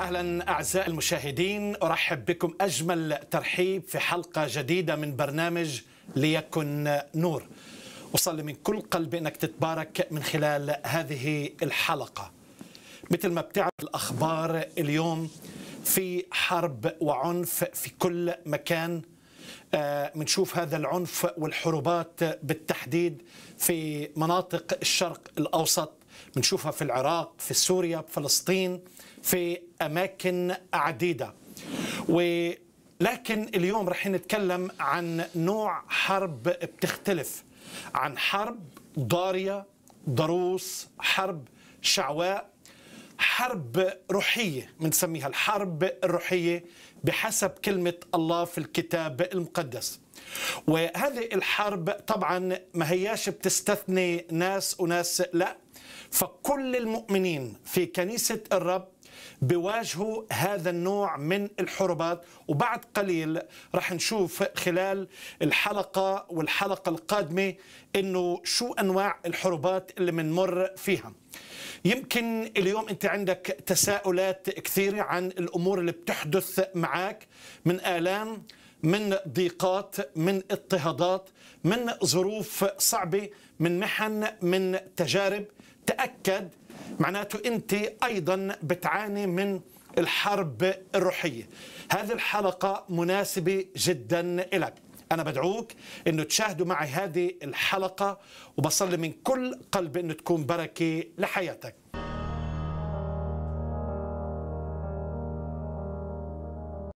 اهلا اعزائي المشاهدين ارحب بكم اجمل ترحيب في حلقه جديده من برنامج ليكن نور وصلي من كل قلبي انك تتبارك من خلال هذه الحلقه مثل ما بتعرف الاخبار اليوم في حرب وعنف في كل مكان بنشوف آه، هذا العنف والحروبات بالتحديد في مناطق الشرق الاوسط بنشوفها في العراق في سوريا في فلسطين في أماكن عديدة ولكن اليوم رح نتكلم عن نوع حرب بتختلف عن حرب ضارية ضروس حرب شعواء حرب روحية بنسميها الحرب الروحية بحسب كلمة الله في الكتاب المقدس وهذه الحرب طبعا ما هياش بتستثني ناس وناس لا فكل المؤمنين في كنيسة الرب بيواجهوا هذا النوع من الحروبات وبعد قليل راح نشوف خلال الحلقة والحلقة القادمة انه شو انواع الحروبات اللي بنمر فيها يمكن اليوم أنت عندك تساؤلات كثيرة عن الأمور اللي بتحدث معك من آلام من ضيقات من اضطهادات من ظروف صعبة من محن من تجارب تأكد معناته أنت أيضا بتعاني من الحرب الروحية هذه الحلقة مناسبة جدا لك أنا بدعوك أنه تشاهدوا معي هذه الحلقة وبصلي من كل قلب أنه تكون بركة لحياتك